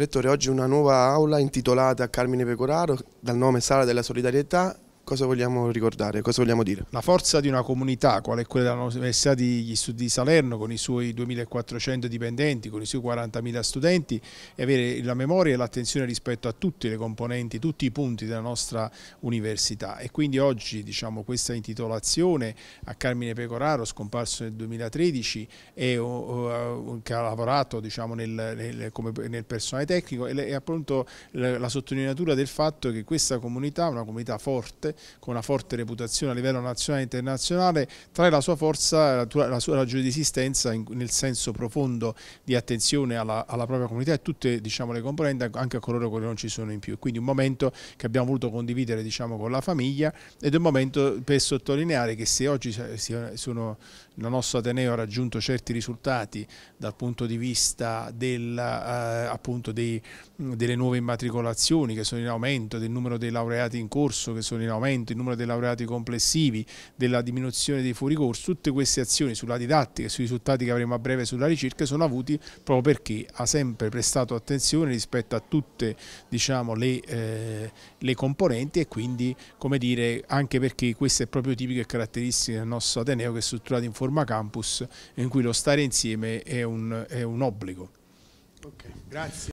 Rettore, oggi una nuova aula intitolata a Carmine Pecoraro dal nome Sala della Solidarietà cosa vogliamo ricordare, cosa vogliamo dire? La forza di una comunità, quale è quella dell'Università degli Studi di Salerno, con i suoi 2.400 dipendenti, con i suoi 40.000 studenti, è avere la memoria e l'attenzione rispetto a tutte le componenti, tutti i punti della nostra università. E quindi oggi diciamo, questa intitolazione a Carmine Pecoraro, scomparso nel 2013, e, che ha lavorato diciamo, nel, nel, come, nel, personale tecnico, è, è appunto la, la sottolineatura del fatto che questa comunità, una comunità forte, con una forte reputazione a livello nazionale e internazionale, trae la sua forza, la, sua ragione di esistenza nel senso profondo di attenzione alla, alla propria comunità e tutte diciamo, le componenti, anche a coloro che non ci sono in più. Quindi un momento che abbiamo voluto condividere diciamo, con la famiglia ed è un momento per sottolineare che se oggi sono, il nostro Ateneo ha raggiunto certi risultati dal punto di vista del, eh, dei, delle nuove immatricolazioni che sono in aumento, del numero dei laureati in corso che sono in aumento, aumento il numero dei laureati complessivi, della diminuzione dei fuoricorsi, tutte queste azioni sulla didattica e sui risultati che avremo a breve sulla ricerca sono avuti proprio perché ha sempre prestato attenzione rispetto a tutte diciamo, le, eh, le componenti e quindi come dire, anche perché questa è proprio tipica e caratteristica del nostro Ateneo che è strutturato in forma campus in cui lo stare insieme è un, è un obbligo. Okay, grazie.